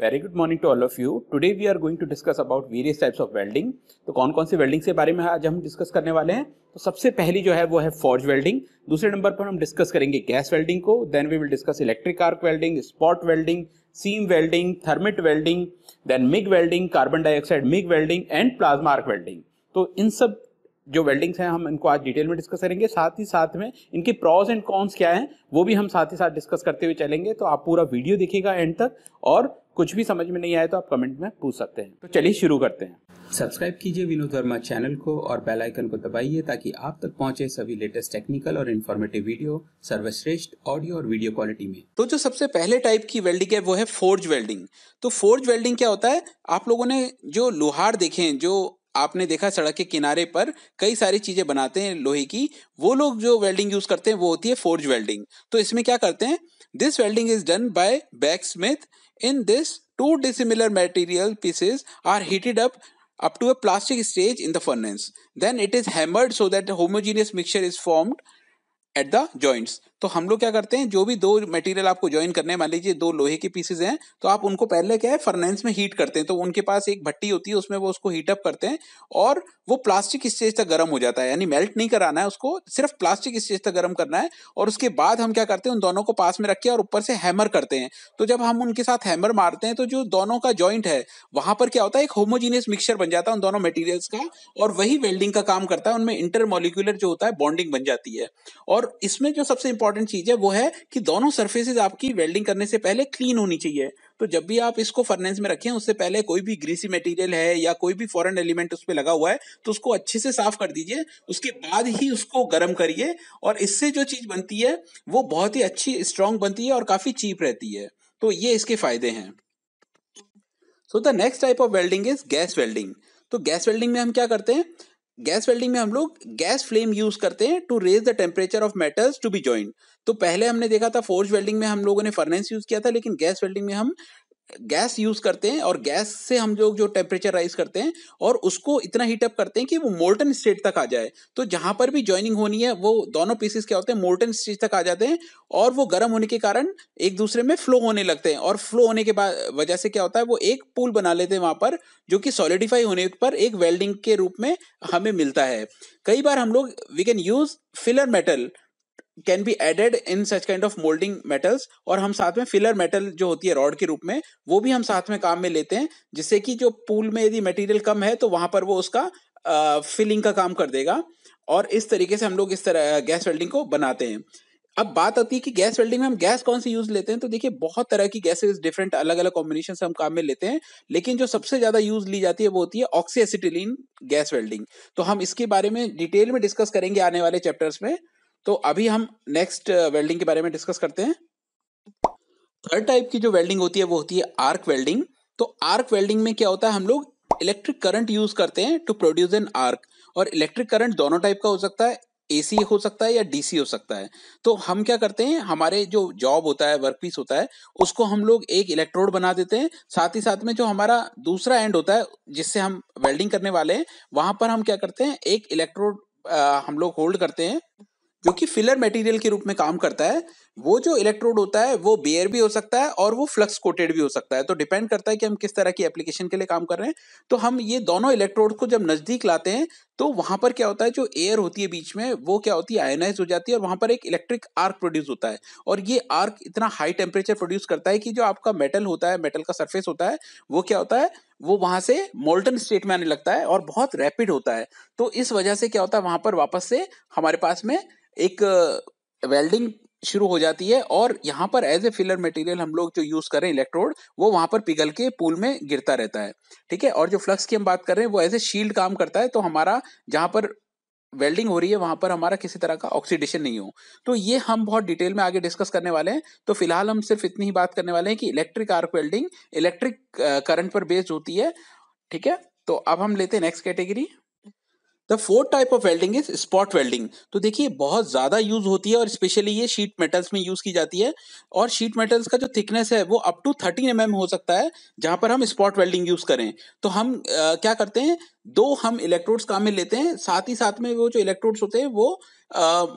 Very good morning to all of you today we are going to discuss about various types of welding तो कौन कौन से welding के बारे में आज हम डिस्कस करने वाले हैं तो सबसे पहली जो है वो है फॉर्ज वेल्डिंग दूसरे नंबर पर हम डिस्कस करेंगे गैस वेल्डिंग को then we will discuss electric arc welding spot welding seam welding thermit welding then MIG welding carbon dioxide MIG welding and plasma arc welding तो इन सब जो वेल्डिंग्स हैं हम इनको आज डिटेल में डिस्कस करेंगे साथ ही साथ में इनके प्रॉज एंड कॉन्स क्या हैं वो भी हम साथ ही साथ डिस्कस करते हुए चलेंगे तो आप पूरा वीडियो देखिएगा एंड तक और कुछ भी समझ में नहीं आए तो आप कमेंट में पूछ सकते हैं तो चलिए शुरू करते हैं सब्सक्राइब कीजिए विनोद वर्मा चैनल को और बेल आइकन को दबाइए ताकि आप तक पहुंचे सभी लेटेस्ट टेक्निकल और इन्फॉर्मेटिव वीडियो सर्वश्रेष्ठ ऑडियो और वीडियो क्वालिटी में तो जो सबसे पहले टाइप की वेल्डिंग है वो है फोर्ज वेल्डिंग तो फोर्ज वेल्डिंग क्या होता है आप लोगों ने जो लोहार देखे हैं जो आपने देखा सड़क के किनारे पर कई सारी चीज़ें बनाते हैं लोहे की वो लोग जो वेल्डिंग यूज़ करते हैं वो होती है फोर्ज वेल्डिंग तो इसमें क्या करते हैं this welding is done by blacksmith in this two dissimilar material pieces are heated up up to a plastic stage in the furnace then it is hammered so that homogeneous mixture is formed at the joints तो हम लोग क्या करते हैं जो भी दो material आपको ज्वाइन करने मान लीजिए दो लोहे के पीसेज हैं तो आप उनको पहले क्या है फर्नेंस में हीट करते हैं तो उनके पास एक भट्टी होती है उसमें वो उसको हीटअप करते हैं और वो प्लास्टिक इस स्टेज तक गर्म हो जाता है यानी मेल्ट नहीं कराना है उसको सिर्फ प्लास्टिक इस स्टेज तक गर्म करना है और उसके बाद हम क्या करते हैं उन दोनों को पास में रखे और ऊपर से हैमर करते हैं तो जब हम उनके साथ हैमर मारते हैं तो जो दोनों का ज्वाइंट है वहां पर क्या होता है एक होमोजीनियस मिक्सचर बन जाता है उन दोनों मटेरियल्स का और वही वेल्डिंग का काम करता है उनमें इंटरमोलिकुलर जो होता है बॉन्डिंग बन जाती है और इसमें जो सबसे इंपॉर्टेंट चीज है वो है कि दोनों सर्फेसिस आपकी वेल्डिंग करने से पहले क्लीन होनी चाहिए तो जब भी आप इसको फर्नेस में रखें उससे पहले कोई भी ग्रीसी मटेरियल है या कोई भी फॉरेन एलिमेंट उस पर लगा हुआ है तो उसको अच्छे से साफ कर दीजिए उसके बाद ही उसको गर्म करिए और इससे जो चीज बनती है वो बहुत ही अच्छी स्ट्रांग बनती है और काफी चीप रहती है तो ये इसके फायदे हैं so the next type of welding is gas welding तो गैस वेल्डिंग में हम क्या करते हैं गैस वेल्डिंग में हम लोग गैस फ्लेम यूज करते हैं to raise the temperature of metals to be joint तो पहले हमने देखा था फोर्ज वेल्डिंग में हम लोगों ने फर्नेस यूज किया था लेकिन गैस वेल्डिंग में हम गैस यूज करते हैं और गैस से हम लोग जो टेम्परेचर राइज करते हैं और उसको इतना हीटअप करते हैं कि वो मोल्टन स्टेट तक आ जाए तो जहां पर भी ज्वाइनिंग होनी है वो दोनों पीसेस क्या होते हैं मोल्टन स्टेज तक आ जाते हैं और वो गर्म होने के कारण एक दूसरे में फ्लो होने लगते हैं और फ्लो होने के बाद वजह से क्या होता है वो एक पुल बना लेते हैं वहां पर जो कि सॉलिडिफाई होने पर एक वेल्डिंग के रूप में हमें मिलता है कई बार हम लोग we can use filler metal can be added in such kind of moulding metals और हम साथ में फिलर मेटल जो होती है रॉड के रूप में वो भी हम साथ में काम में लेते हैं जिससे कि जो पूल में यदि मटेरियल कम है तो वहां पर वो उसका फिलिंग uh, का काम कर देगा और इस तरीके से हम लोग इस तरह गैस वेल्डिंग को बनाते हैं अब बात आती है कि गैस वेल्डिंग में हम गैस कौन सी यूज लेते हैं तो देखिए बहुत तरह की गैसेस डिफरेंट अलग अलग कॉम्बिनेशन हम काम में लेते हैं लेकिन जो सबसे ज्यादा यूज ली जाती है वो होती है ऑक्सीएसिटिलीन गैस वेल्डिंग तो हम इसके बारे में डिटेल में डिस्कस करेंगे आने वाले चैप्टर्स में तो अभी हम नेक्स्ट वेल्डिंग uh, के बारे में डिस्कस करते हैं थर्ड टाइप की जो वेल्डिंग होती है वो होती है आर्क वेल्डिंग तो आर्क वेल्डिंग में क्या होता है हम लोग इलेक्ट्रिक करंट यूज करते हैं टू प्रोड्यूस एन आर्क और इलेक्ट्रिक करंट दोनों टाइप का हो सकता है एसी हो सकता है या डीसी हो सकता है तो हम क्या करते हैं हमारे जो जॉब होता है वर्क पीस होता है उसको हम लोग एक इलेक्ट्रोड बना देते हैं साथ ही साथ में जो हमारा दूसरा एंड होता है जिससे हम वेल्डिंग करने वाले हैं वहां पर हम क्या करते हैं एक इलेक्ट्रोड uh, हम लोग होल्ड करते हैं जो कि फिलर मटेरियल के रूप में काम करता है वो जो इलेक्ट्रोड होता है वो बेयर भी हो सकता है और वो फ्लक्स कोटेड भी हो सकता है तो डिपेंड करता है कि हम किस तरह की एप्लीकेशन के लिए काम कर रहे हैं तो हम ये दोनों इलेक्ट्रोड को जब नज़दीक लाते हैं तो वहाँ पर क्या होता है जो एयर होती है बीच में वो क्या होती है आयनाइज हो जाती है और वहाँ पर एक इलेक्ट्रिक आर्क प्रोड्यूस होता है और ये आर्क इतना हाई टेम्परेचर प्रोड्यूस करता है कि जो आपका मेटल होता है मेटल का सर्फेस होता है वो क्या होता है वो वहां से मोल्टन स्टेट में आने लगता है और बहुत रैपिड होता है तो इस वजह से क्या होता है वहां पर वापस से हमारे पास में एक वेल्डिंग शुरू हो जाती है और यहाँ पर एज ए फिलर मटेरियल हम लोग जो यूज कर रहे हैं इलेक्ट्रोड वो वहां पर पिघल के पूल में गिरता रहता है ठीक है और जो फ्लक्स की हम बात कर रहे हैं वो एज ए शील्ड काम करता है तो हमारा जहां पर वेल्डिंग हो रही है वहां पर हमारा किसी तरह का ऑक्सीडेशन नहीं हो तो ये हम बहुत डिटेल में आगे डिस्कस करने वाले हैं तो फिलहाल हम सिर्फ इतनी ही बात करने वाले हैं कि electric arc welding electric current पर बेस्ड होती है ठीक है तो अब हम लेते हैं next category the fourth type of welding is spot welding तो देखिए बहुत ज़्यादा यूज होती है और स्पेशली ये शीट मेटल्स में यूज की जाती है और शीट मेटल्स का जो थिकनेस है वो अप टू थर्टीन एम हो सकता है जहां पर हम स्पॉट वेल्डिंग यूज करें तो हम आ, क्या करते हैं दो हम इलेक्ट्रोड्स काम में लेते हैं साथ ही साथ में वो जो इलेक्ट्रोड्स होते हैं वो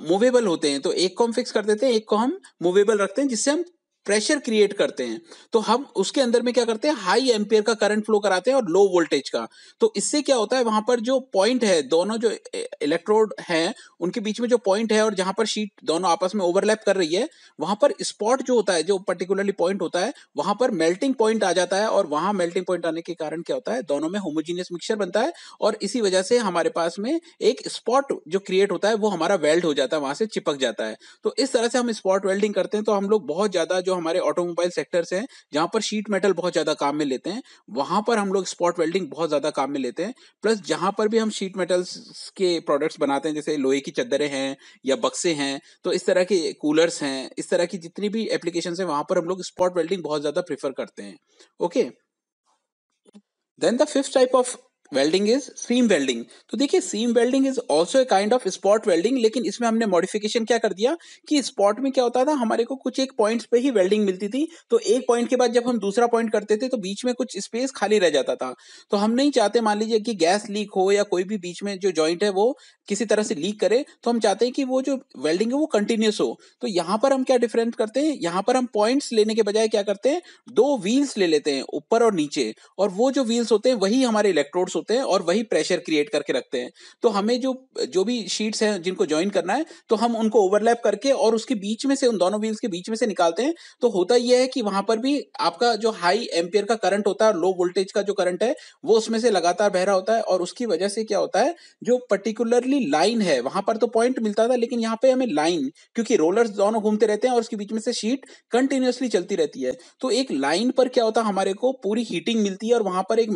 मूवेबल होते हैं तो एक को हम फिक्स कर देते हैं एक को हम मूवेबल रखते हैं जिससे हम प्रेशर क्रिएट करते हैं तो हम उसके अंदर में क्या करते हैं हाई एम्पियर का करंट फ्लो कराते हैं और लो वोल्टेज का तो इससे क्या होता है वहां पर जो पॉइंट है दोनों जो इलेक्ट्रोड है उनके बीच में जो पॉइंट है और जहां पर शीट दोनों आपस में ओवरलैप कर रही है वहां पर स्पॉट जो होता है जो पर्टिकुलरली पॉइंट होता है वहां पर मेल्टिंग पॉइंट आ जाता है और वहां मेल्टिंग पॉइंट आने के कारण क्या होता है दोनों में होमोजीनियस मिक्सचर बनता है और इसी वजह से हमारे पास में एक स्पॉट जो क्रिएट होता है वो हमारा वेल्ड हो जाता है वहां से चिपक जाता है तो इस तरह से हम स्पॉट वेल्डिंग करते हैं तो हम लोग बहुत ज्यादा जो हमारे ऑटोमोबाइल सेक्टर से हैं जहां पर शीट मेटल बहुत ज्यादा काम में लेते हैं वहां पर हम लोग स्पॉट वेल्डिंग बहुत ज्यादा काम में लेते हैं प्लस जहां पर भी हम शीट मेटल्स के प्रोडक्ट्स बनाते हैं जैसे लोहे की चद्दरें हैं या बक्से हैं तो इस तरह के कूलर्स हैं इस तरह की जितनी भी एप्लीकेशन है वहां पर हम लोग स्पॉट वेल्डिंग बहुत ज्यादा प्रीफर करते हैं okay then the fifth type of welding is seam welding तो देखिए seam welding is also a kind of spot welding लेकिन इसमें हमने मॉडिफिकेशन क्या कर दिया कि स्पॉट में क्या होता था हमारे को कुछ एक पॉइंट्स पे ही वेल्डिंग मिलती थी तो एक पॉइंट के बाद जब हम दूसरा पॉइंट करते थे तो बीच में कुछ स्पेस खाली रह जाता था तो हम नहीं चाहते मान लीजिए कि गैस लीक हो या कोई भी बीच में जो ज्वाइंट है वो किसी तरह से लीक करे तो हम चाहते हैं कि वो जो वेल्डिंग है वो कंटिन्यूस हो तो यहाँ पर हम क्या डिफरेंट करते हैं यहाँ पर हम पॉइंट्स लेने के बजाय क्या करते हैं दो व्हील्स ले लेते हैं ऊपर और नीचे और वो जो व्हील्स होते हैं वही हमारे इलेक्ट्रोड्स होते हैं और वही प्रेशर क्रिएट करके रखते हैं तो हमें जो जो भी शीट्स हैं जिनको ज्वाइन करना है तो हम उनको ओवरलैप करके और उसके बीच में से उन दोनों व्हील्स के बीच में से निकालते हैं तो होता यह है कि वहां पर भी आपका जो हाई एम्पियर का करंट होता है लो वोल्टेज का जो करंट है वो उसमें से लगातार बह रहा होता है और उसकी वजह से क्या होता है जो पर्टिकुलरली लाइन है वहां पर तो पॉइंट मिलता था लेकिन यहाँ पे हमें लाइन क्योंकि रोलर्स दोनों घूमते रहते हैं और उसके बीच में से शीट कंटिन्यूसली चलती रहती है तो एक लाइन पर क्या होता है हमारे को पूरी हीटिंग मिलती है और वहां पर एक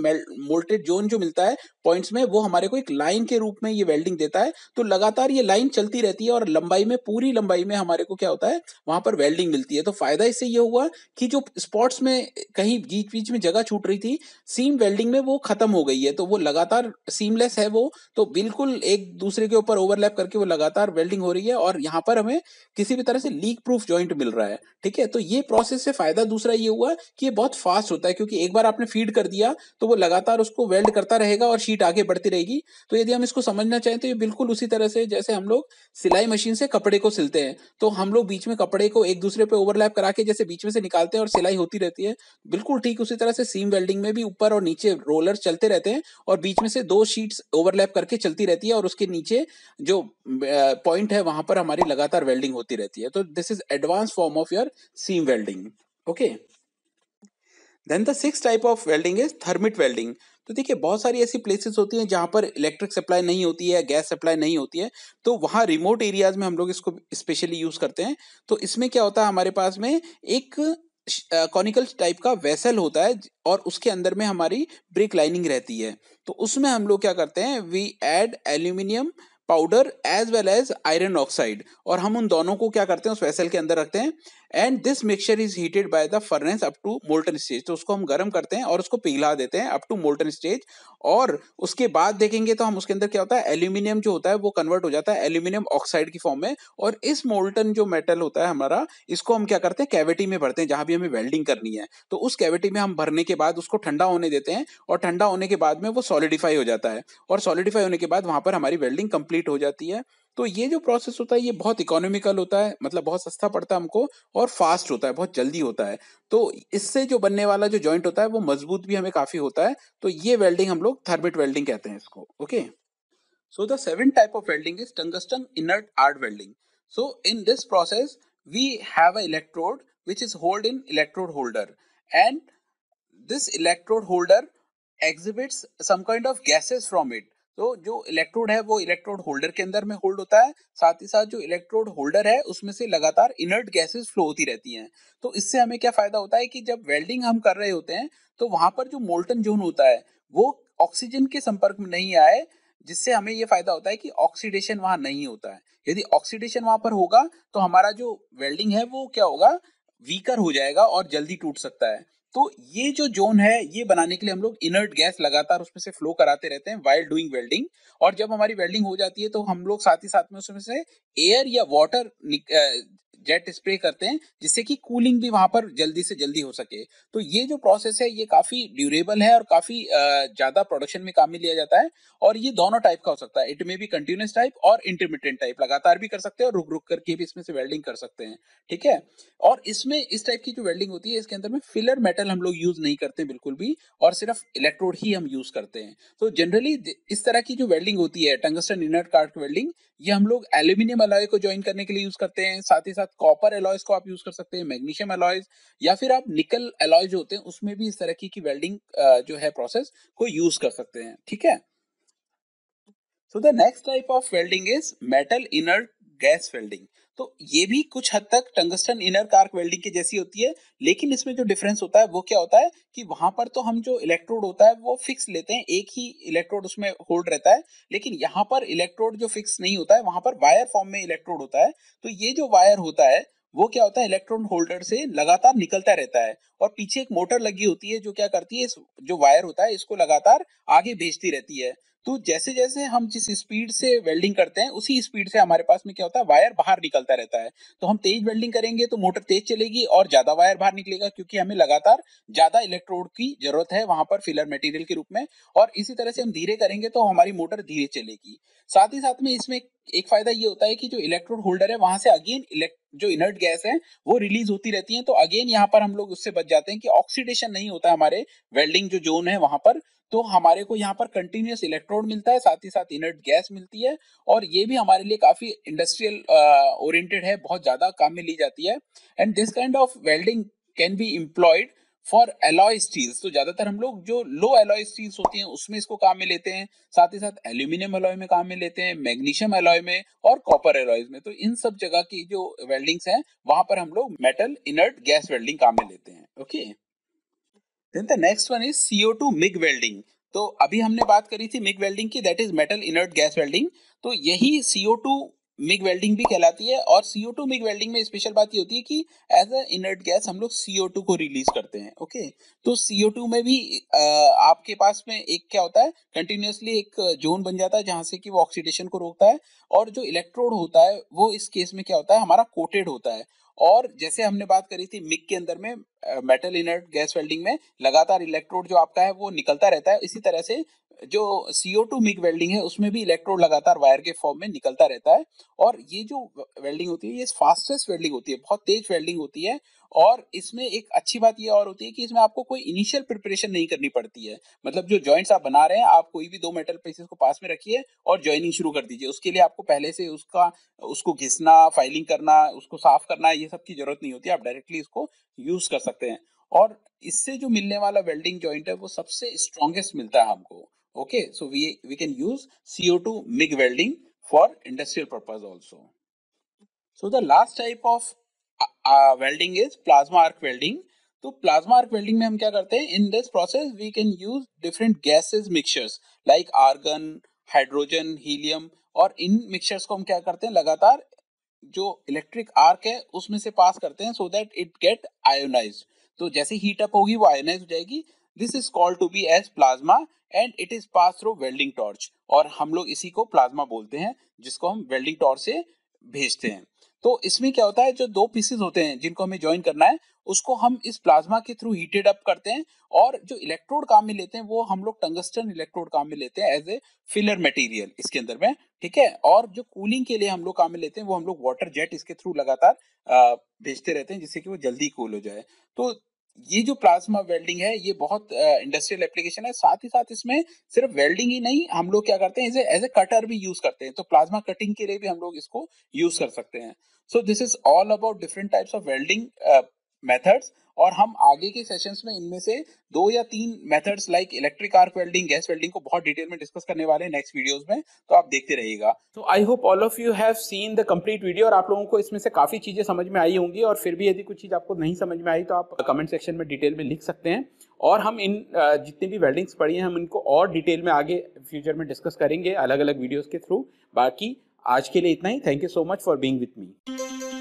मोल्टेड जोन जो मिलता मिलता है पॉइंट्स में वो हमारे को एक लाइन के रूप में ये वेल्डिंग देता है तो लगातार ये लाइन चलती रहती है और लंबाई में पूरी लंबाई में हमारे को क्या होता है वहां पर वेल्डिंग मिलती है तो फायदा इससे ये हुआ कि जो स्पॉट्स में कहीं बीच बीच में जगह छूट रही थी सीम वेल्डिंग में वो खत्म हो गई है तो वो लगातार सीमलेस है वो तो बिल्कुल एक दूसरे के ऊपर ओवरलैप करके वो लगातार वेल्डिंग हो रही है और यहाँ पर हमें किसी भी तरह से लीक प्रूफ ज्वाइंट मिल रहा है ठीक है तो ये प्रोसेस से फायदा दूसरा ये हुआ कि ये बहुत फास्ट होता है क्योंकि एक बार आपने फीड कर दिया तो वो लगातार उसको वेल्ड करता रहेगा और शीट आगे बढ़ती रहेगी तो यदि हम इसको समझना चाहें तो ये बिल्कुल उसी तरह से जैसे हम लोग सिलाई मशीन से कपड़े को सिलते हैं तो हम लोग बीच में कपड़े को एक दूसरे पे ओवरलैप करा के जैसे बीच में से निकालते हैं और सिलाई होती रहती है बिल्कुल ठीक उसी तरह से सीम वेल्डिंग में भी ऊपर और नीचे रोलर चलते रहते हैं और बीच में से दो शीट्स ओवरलैप करके चलती रहती है और उसके नीचे जो पॉइंट है वहां पर हमारी लगातार वेल्डिंग होती रहती है तो this is advance form of your seam welding okay then the sixth type of welding is thermit welding तो देखिए बहुत सारी ऐसी प्लेसेस होती हैं जहाँ पर इलेक्ट्रिक सप्लाई नहीं होती है गैस सप्लाई नहीं होती है तो वहाँ रिमोट एरियाज में हम लोग इसको स्पेशली यूज़ करते हैं तो इसमें क्या होता है हमारे पास में एक कॉनिकल टाइप का वेसल होता है और उसके अंदर में हमारी ब्रेक लाइनिंग रहती है तो उसमें हम लोग क्या करते हैं we add aluminium powder as well as iron oxide और हम उन दोनों को क्या करते हैं उस वेसल के अंदर रखते हैं and this mixture is heated by the furnace up to molten stage तो उसको हम गर्म करते हैं और उसको पिघला देते हैं अप टू मोल्टन स्टेज और उसके बाद देखेंगे तो हम उसके अंदर क्या होता है एल्यूमिनियम जो होता है वो कन्वर्ट हो जाता है एल्यूमिनियम ऑक्साइड की फॉर्म में और इस मोल्टन जो मेटल होता है हमारा इसको हम क्या करते हैं कैविटी में भरते हैं जहां भी हमें वेल्डिंग करनी है तो उस कैविटी में हम भरने के बाद उसको ठंडा होने देते हैं और ठंडा होने के बाद में वो सॉलिडिफाई हो जाता है और सॉलिडिफाई होने के बाद वहां पर हमारी वेल्डिंग कंप्लीट हो जाती है तो ये जो प्रोसेस होता है ये बहुत इकोनॉमिकल होता है मतलब बहुत सस्ता पड़ता है हमको और फास्ट होता है बहुत जल्दी होता है तो इससे जो बनने वाला जो जॉइंट होता है वो मजबूत भी हमें काफी होता है तो ये वेल्डिंग हम लोग थर्बिट वेल्डिंग कहते हैं इसको okay so the seven type of welding is tungsten inert arc welding so in this process we have a electrode which is hold in electrode holder and this electrode holder exhibits some kind of gases from it तो जो electrode है वो electrode holder के अंदर में hold होता है साथ ही साथ जो इलेक्ट्रोड होल्डर है उसमें से लगातार इनर्ट गैसेस फ्लो होती रहती हैं तो इससे हमें क्या फायदा होता है कि जब वेल्डिंग हम कर रहे होते हैं तो वहां पर जो मोल्टन जोन होता है वो ऑक्सीजन के संपर्क में नहीं आए जिससे हमें ये फायदा होता है कि ऑक्सीडेशन वहां नहीं होता है यदि ऑक्सीडेशन वहां पर होगा तो हमारा जो वेल्डिंग है वो क्या होगा वीकर हो जाएगा और जल्दी टूट सकता है तो ये जो जोन है ये बनाने के लिए हम लोग इनर्ट गैस लगातार उसमें से फ्लो कराते रहते हैं वाइल डूइंग वेल्डिंग और जब हमारी वेल्डिंग हो जाती है तो हम लोग साथ ही साथ में उसमें से एयर या वाटर जेट स्प्रे करते हैं जिससे कि कूलिंग भी वहां पर जल्दी से जल्दी हो सके तो ये जो प्रोसेस है ये काफी ड्यूरेबल है और काफी ज्यादा प्रोडक्शन में काम में लिया जाता है और ये दोनों टाइप का हो सकता है इट मे भी कंटिन्यूस टाइप और इंटरमीडिएट टाइप लगातार भी कर सकते हैं और रुक रुक करके भी इसमें से वेल्डिंग कर सकते हैं ठीक है और इसमें इस टाइप की जो वेल्डिंग होती है इसके अंदर में फिलर मेटल हम लोग यूज नहीं करते बिल्कुल भी और सिर्फ इलेक्ट्रोड ही हम यूज करते हैं तो जनरली इस तरह की जो वेल्डिंग होती है टंगस्टन इनर्ट कार्ड वेल्डिंग ये हम लोग एल्यूमिनियम अलॉय को ज्वाइन करने के लिए यूज करते हैं साथ ही साथ साथ कॉपर एलॉयज को आप यूज कर सकते हैं मैग्नीशियम एलॉयज या फिर आप निकल एलॉयज होते हैं उसमें भी इस तरह की, की वेल्डिंग जो है प्रोसेस को यूज कर सकते हैं ठीक है so the next type of welding is metal inert gas welding तो ये भी कुछ हद तक टंगस्टन इनर कार्क वेल्डिंग के जैसी होती है लेकिन इसमें जो डिफरेंस होता है वो क्या होता है कि वहां पर तो हम जो इलेक्ट्रोड होता है वो फिक्स लेते हैं एक ही इलेक्ट्रोड उसमें होल्ड रहता है लेकिन यहाँ पर इलेक्ट्रोड जो फिक्स नहीं होता है वहां पर वायर फॉर्म में इलेक्ट्रोड होता है तो ये जो वायर होता है वो क्या होता है इलेक्ट्रॉन होल्डर से लगातार निकलता रहता है और पीछे एक मोटर लगी होती है जो क्या करती है जो वायर होता है इसको लगातार आगे भेजती रहती है तो जैसे जैसे हम जिस स्पीड से वेल्डिंग करते हैं उसी स्पीड से हमारे पास में क्या होता है वायर बाहर निकलता रहता है तो हम तेज वेल्डिंग करेंगे तो मोटर तेज चलेगी और ज्यादा वायर बाहर निकलेगा क्योंकि हमें लगातार ज्यादा इलेक्ट्रोड की जरूरत है वहां पर फिलर मटेरियल के रूप में और इसी तरह से हम धीरे करेंगे तो हमारी मोटर धीरे चलेगी साथ ही साथ में इसमें एक फायदा ये होता है कि जो इलेक्ट्रोड होल्डर है वहां से अगेन इलेक्ट्रो जो इनर्ट गैस है वो रिलीज होती रहती है तो अगेन यहाँ पर हम लोग उससे बच जाते हैं कि ऑक्सीडेशन नहीं होता हमारे वेल्डिंग जो जोन है वहां पर तो हमारे को यहाँ पर कंटिन्यूस इलेक्ट्रोड मिलता है साथ ही साथ इनर्ट गैस मिलती है और ये भी हमारे लिए काफी इंडस्ट्रियल ओरिएंटेड uh, है बहुत ज्यादा काम में ली जाती है and this kind of welding can be employed for alloy steels तो ज्यादातर हम लोग जो लो एलॉय स्टील्स होती हैं उसमें इसको काम में लेते हैं साथ ही साथ एल्यूमिनियम एलॉय में काम में लेते हैं मैग्नीशियम एलॉय में और कॉपर एलॉयज में तो इन सब जगह की जो वेल्डिंग्स हैं वहां पर हम लोग मेटल इनर्ट गैस वेल्डिंग काम में लेते हैं okay then the next one is CO two MIG welding तो अभी हमने बात करी थी मिग वेल्डिंग की that is metal inert gas welding तो यही सीओ टू मिग वेल्डिंग भी कहलाती है और सीओ टू मिग वेल्डिंग में स्पेशल बात ये होती है कि एज अ इनर्ट गैस हम लोग सीओ टू को रिलीज करते हैं ओके तो सीओ टू में भी आ, आपके पास में एक क्या होता है कंटिन्यूसली एक जोन बन जाता है जहां से कि वो ऑक्सीडेशन को रोकता है और जो इलेक्ट्रोड होता है वो इस केस में क्या होता है हमारा कोटेड होता है और जैसे हमने बात करी थी मिक के अंदर में मेटल इनर्ट गैस वेल्डिंग में लगातार इलेक्ट्रोड जो आपका है वो निकलता रहता है इसी तरह से जो सीओ टू मिग वेल्डिंग है उसमें भी इलेक्ट्रोड लगातार वायर के फॉर्म में निकलता रहता है और ये जो वेल्डिंग होती है ये फास्टेस्ट वेल्डिंग होती है बहुत तेज वेल्डिंग होती है और इसमें एक अच्छी बात ये और होती है कि इसमें आपको कोई इनिशियल प्रिपरेशन नहीं करनी पड़ती है मतलब जो जॉइंट्स आप बना रहे हैं आप कोई भी दो मेटल पीसेस को पास में रखिए और ज्वाइनिंग शुरू कर दीजिए उसके लिए आपको पहले से उसका उसको घिसना फाइलिंग करना उसको साफ करना ये सब की जरूरत नहीं होती आप डायरेक्टली इसको यूज कर सकते हैं और इससे जो मिलने वाला वेल्डिंग ज्वाइंट है वो सबसे स्ट्रॉन्गेस्ट मिलता है हमको Okay, so we, we can use CO2 MIG welding for industrial purpose also. So the last type of uh, uh welding is plasma arc welding. तो प्लाज्मा आर्क वेल्डिंग में हम क्या करते हैं in this process we can use different gases mixtures like argon hydrogen helium और इन mixtures को हम क्या करते हैं लगातार जो इलेक्ट्रिक आर्क है उसमें से पास करते हैं so that it get ionize तो जैसे हीट अप होगी वो आयोनाइज हो जाएगी this is called to be as plasma and it is pass through welding torch और हम लोग इसी को प्लाज्मा बोलते हैं जिसको हम वेल्डिंग टॉर्च से भेजते हैं तो इसमें क्या होता है जो दो पीसेस होते हैं जिनको हमें ज्वाइन करना है उसको हम इस प्लाज्मा के थ्रू हीटेड अप करते हैं और जो इलेक्ट्रोड काम में लेते हैं वो हम लोग टंगस्टन इलेक्ट्रोड काम में लेते हैं एज ए फिलर मटेरियल इसके अंदर में ठीक है और जो कूलिंग के लिए हम लोग काम में लेते हैं वो हम लोग वाटर जेट इसके थ्रू लगातार भेजते रहते हैं जिससे कि वो जल्दी कूल हो जाए तो ये जो प्लाज्मा वेल्डिंग है ये बहुत इंडस्ट्रियल एप्लीकेशन है साथ ही साथ इसमें सिर्फ वेल्डिंग ही नहीं हम लोग क्या करते हैं इसे एज ए कटर भी यूज करते हैं तो प्लाज्मा कटिंग के लिए भी हम लोग इसको यूज कर सकते हैं so this is all about different types of welding methods और हम आगे के सेशंस में इनमें से दो या तीन methods like electric arc welding gas welding को बहुत डिटेल में डिस्कस करने वाले हैं नेक्स्ट वीडियोस में तो आप देखते रहिएगा तो I hope all of you have seen the complete video और आप लोगों को इसमें से काफी चीजें समझ में आई होंगी और फिर भी यदि कुछ चीज आपको नहीं समझ में आई तो आप कमेंट सेक्शन में डिटेल में लिख सकते हैं और हम इन जितनी भी वेल्डिंग्स पढ़ी हैं हम इनको और डिटेल में आगे फ्यूचर में डिस्कस करेंगे अलग अलग वीडियोज के थ्रू बाकी आज के लिए इतना ही thank you so much for being with me